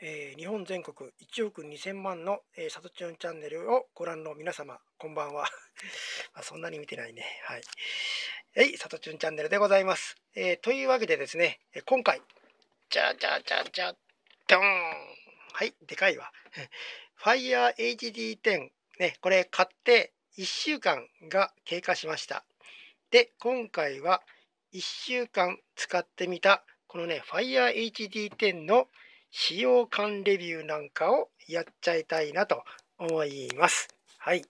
えー、日本全国1億2000万の、えー、サトチーンチャンネルをご覧の皆様、こんばんは。まあそんなに見てないね。はい。はい、サトチーンチャンネルでございます。えー、というわけでですね、今回、じゃじゃじゃじゃ、ドーンはい、でかいわ。Fire HD10、ね、これ買って1週間が経過しました。で、今回は1週間使ってみた、このね、Fire HD10 の使用感レビューなんかをやっちゃいたいなと思います。はい。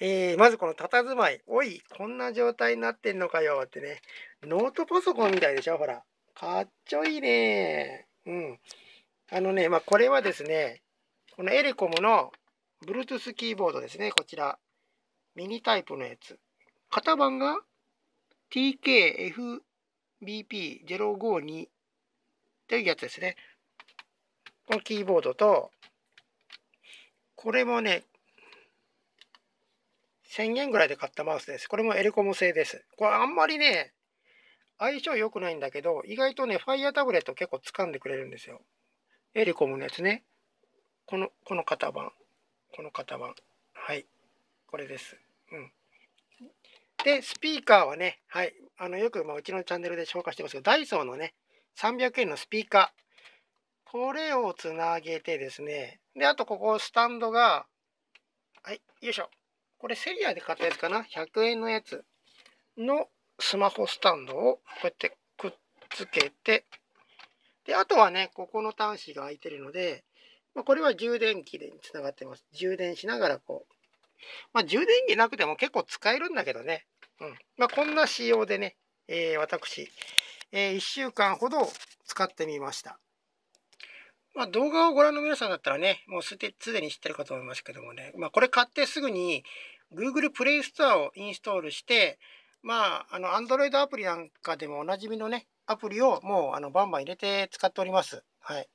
えー、まずこの佇まい。おい、こんな状態になってんのかよってね。ノートパソコンみたいでしょほら。かっちょいいね。うん。あのね、まあ、これはですね、このエレコムの Bluetooth キーボードですね。こちら。ミニタイプのやつ。型番が TKFBP052 というやつですね。このキーボードと、これもね、1000円ぐらいで買ったマウスです。これもエレコム製です。これあんまりね、相性良くないんだけど、意外とね、Fire タブレット結構掴んでくれるんですよ。エレコムのやつね。この、この型番。この型番。はい。これです。うん。で、スピーカーはね、はい。あの、よく、まあ、うちのチャンネルで紹介してますけど、ダイソーのね、300円のスピーカー。これをつなげてですね、で、あとここスタンドが、はい、よいしょ。これセリアで買ったやつかな ?100 円のやつのスマホスタンドをこうやってくっつけて、で、あとはね、ここの端子が空いてるので、まあ、これは充電器でつながってます。充電しながらこう。まあ、充電器なくても結構使えるんだけどね。うん。まあ、こんな仕様でね、えー、私、えー、1週間ほど使ってみました。まあ、動画をご覧の皆さんだったらね、もうすでに知ってるかと思いますけどもね、まあ、これ買ってすぐに Google プレイストアをインストールして、まあ、あの、Android アプリなんかでもおなじみのね、アプリをもうあのバンバン入れて使っております。はい。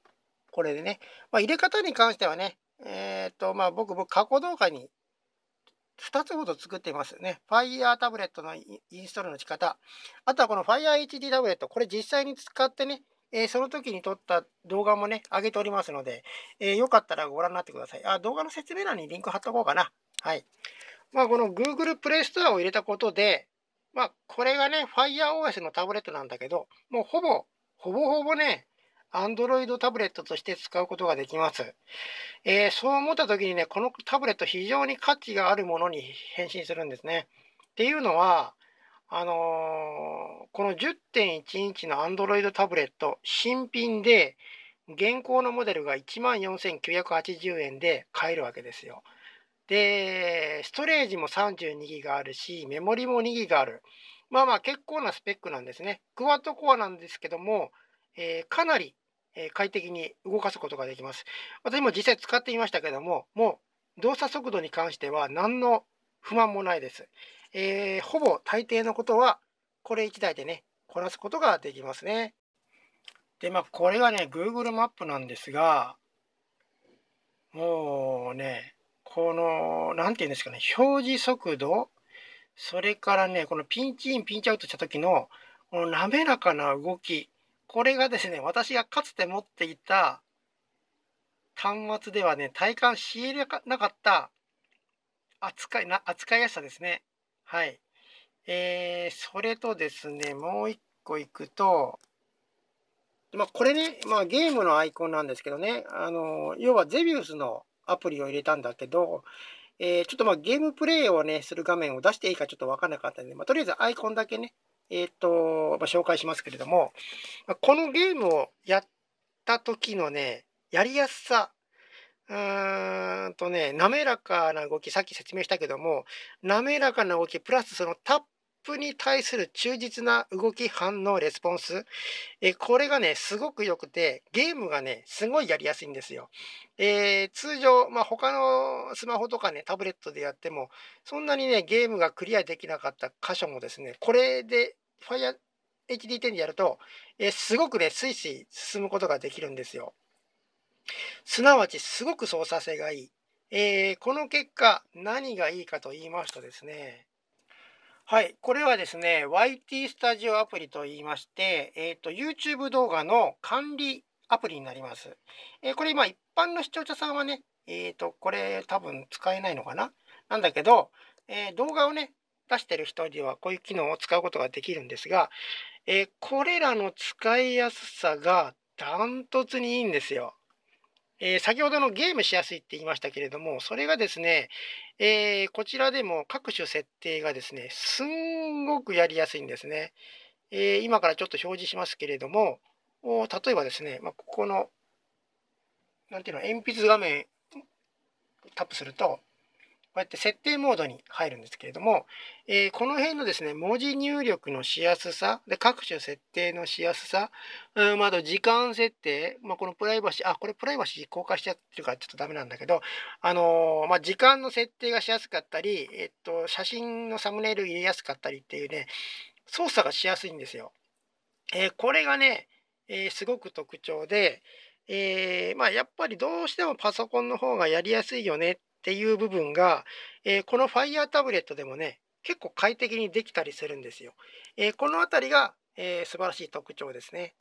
これでね。まあ、入れ方に関してはね、えっ、ー、と、まあ、僕、僕、過去動画に2つほど作っていますね。Fire タブレットのインストールの仕方。あとはこの Fire HD タブレット。これ実際に使ってね、えー、その時に撮った動画もね、上げておりますので、えー、よかったらご覧になってください。あ、動画の説明欄にリンク貼っとこうかな。はい。まあ、この Google Play Store を入れたことで、まあ、これがね、FireOS のタブレットなんだけど、もうほぼ、ほぼほぼね、Android タブレットとして使うことができます。えー、そう思った時にね、このタブレット非常に価値があるものに変身するんですね。っていうのは、あのー、この10.1インチの Android タブレット、新品で、現行のモデルが14,980円で買えるわけですよ。で、ストレージも3 2 g ガあるし、メモリも2 g ガある。まあまあ結構なスペックなんですね。クワッドコアなんですけども、えー、かなり快適に動かすことができます。私も実際使ってみましたけども、もう動作速度に関しては何の不満もないです。えー、ほぼ大抵のことは、これ1台でね、こなすことができますね。で、まあ、これがね、Google マップなんですが、もうね、この、なんていうんですかね、表示速度、それからね、このピンチイン、ピンチアウトした時の、この滑らかな動き、これがですね、私がかつて持っていた端末ではね、体感し得なかった扱いな扱いやすさですね。はい。えー、それとですね、もう一個いくと、まあ、これね、まあ、ゲームのアイコンなんですけどね、あの、要はゼビウスのアプリを入れたんだけど、えー、ちょっとまあゲームプレイをね、する画面を出していいかちょっとわからなかったんで、まあ、とりあえずアイコンだけね、えっ、ー、と、まあ、紹介しますけれども、このゲームをやった時のね、やりやすさうーんとね、滑らかな動き、さっき説明したけども、滑らかな動き、プラスそのタップに対する忠実な動き、反応、レスポンス。えこれがね、すごく良くて、ゲームがね、すごいやりやすいんですよ。えー、通常、まあ、他のスマホとかね、タブレットでやっても、そんなにね、ゲームがクリアできなかった箇所もですね、これで Fire HD10 でやると、えー、すごくね、スイスイ進むことができるんですよ。すなわちすごく操作性がいい。えー、この結果、何がいいかと言いますとですね、はい、これはですね、YT スタジオアプリと言いまして、えー、と、YouTube 動画の管理アプリになります。えー、これ今、一般の視聴者さんはね、えっ、と、これ多分使えないのかななんだけど、え動画をね、出してる人にはこういう機能を使うことができるんですが、えこれらの使いやすさがダントツにいいんですよ。えー、先ほどのゲームしやすいって言いましたけれども、それがですね、えー、こちらでも各種設定がですね、すんごくやりやすいんですね。えー、今からちょっと表示しますけれども、例えばですね、まあ、ここの、なんていうの、鉛筆画面タップすると、うやって設定モードに入るんですけれども、えー、この辺のですね、文字入力のしやすさ、で各種設定のしやすさ、うん、あと時間設定、まあ、このプライバシー、あ、これプライバシー公開しちゃってるからちょっとダメなんだけど、あのー、まあ、時間の設定がしやすかったり、えっと、写真のサムネイル入れやすかったりっていうね、操作がしやすいんですよ。えー、これがね、えー、すごく特徴で、えー、まあやっぱりどうしてもパソコンの方がやりやすいよねっっていう部分が、えー、この Fire タブレットでもね、結構快適にできたりするんですよ。えー、このあたりが、えー、素晴らしい特徴ですね。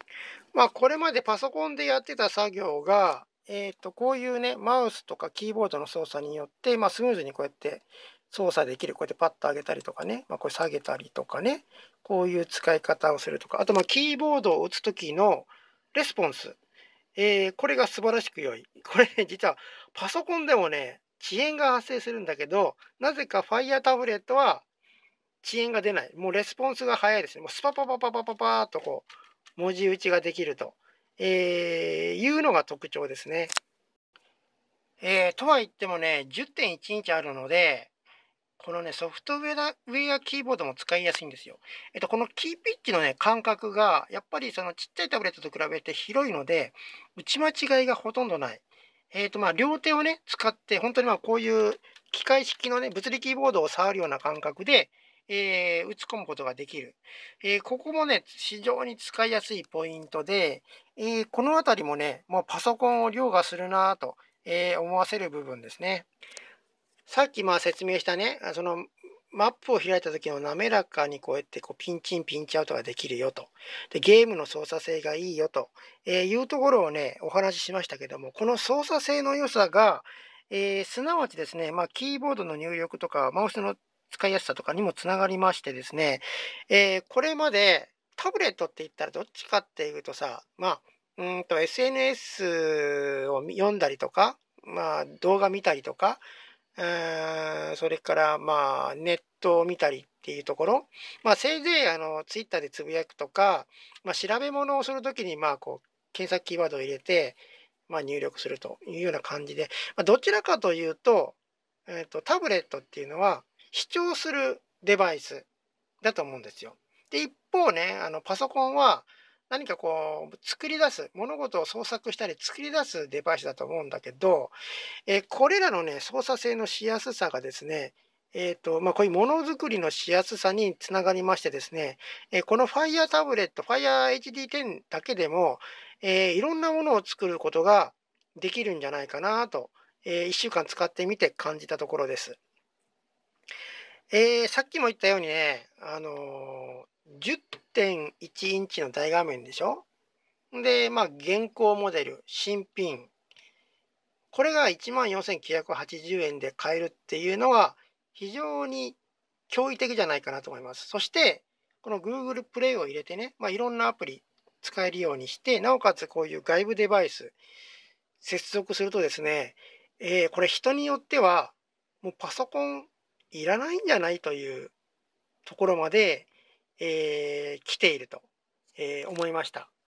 まあ、これまでパソコンでやってた作業が、えっ、と、こういうね、マウスとかキーボードの操作によって、まあ、スムーズにこうやって操作できる。こうやってパッと上げたりとかね、まあ、これ下げたりとかね、こういう使い方をするとか、あと、まあ、キーボードを打つ時のレスポンス。えー、これが素晴らしく良い。これね、実はパソコンでもね、遅延が発生するんだけど、なぜか Fire タブレットは遅延が出ない。もうレスポンスが早いですね。もうスパパパパパパパーとこう、文字打ちができると、えー、いうのが特徴ですね。えー、とは言ってもね、10.1インチあるので、このね、ソフトウェアウェアキーボードも使いやすいんですよ。えっと、このキーピッチのね、感覚が、やっぱりそのちっちゃいタブレットと比べて広いので、打ち間違いがほとんどない。えー、と、まあ、両手をね、使って、本当にまあ、こういう機械式のね、物理キーボードを触るような感覚で、えー、打ち込むことができる。えー、ここもね、非常に使いやすいポイントで、えー、この辺りもね、もうパソコンを凌駕するなと、え思わせる部分ですね。さっきまあ説明したね、そのマップを開いた時の滑らかにこうやってこうピンチンピンチアウトができるよと。で、ゲームの操作性がいいよと、えー、いうところをね、お話ししましたけども、この操作性の良さが、えー、すなわちですね、まあ、キーボードの入力とか、マウスの使いやすさとかにもつながりましてですね、えー、これまでタブレットって言ったらどっちかっていうとさ、まあ、うんと SNS を読んだりとか、まあ、動画見たりとか、それからまあネットを見たりっていうところ、まあ、せいぜいあのツイッターでつぶやくとか、まあ、調べ物をするときにまあこう検索キーワードを入れて、まあ、入力するというような感じで、まあ、どちらかというと,、えーとタブレットっていうのは視聴するデバイスだと思うんですよ。で一方ねあのパソコンは何かこう作り出す物事を創作したり作り出すデバイスだと思うんだけど、えー、これらのね操作性のしやすさがですねえっ、ー、とまあ、こういうものづくりのしやすさにつながりましてですね、えー、この Fire タブレット FireHD10 だけでも、えー、いろんなものを作ることができるんじゃないかなと、えー、1週間使ってみて感じたところです。えー、さっきも言ったようにね、あのー、10 6.1インチの大画面でしょで、まあ、現行モデル、新品。これが14,980円で買えるっていうのが非常に驚異的じゃないかなと思います。そして、この Google Play を入れてね、まあ、いろんなアプリ使えるようにして、なおかつこういう外部デバイス、接続するとですね、えー、これ人によっては、もうパソコンいらないんじゃないというところまでえー、来ていると、えー、思いました。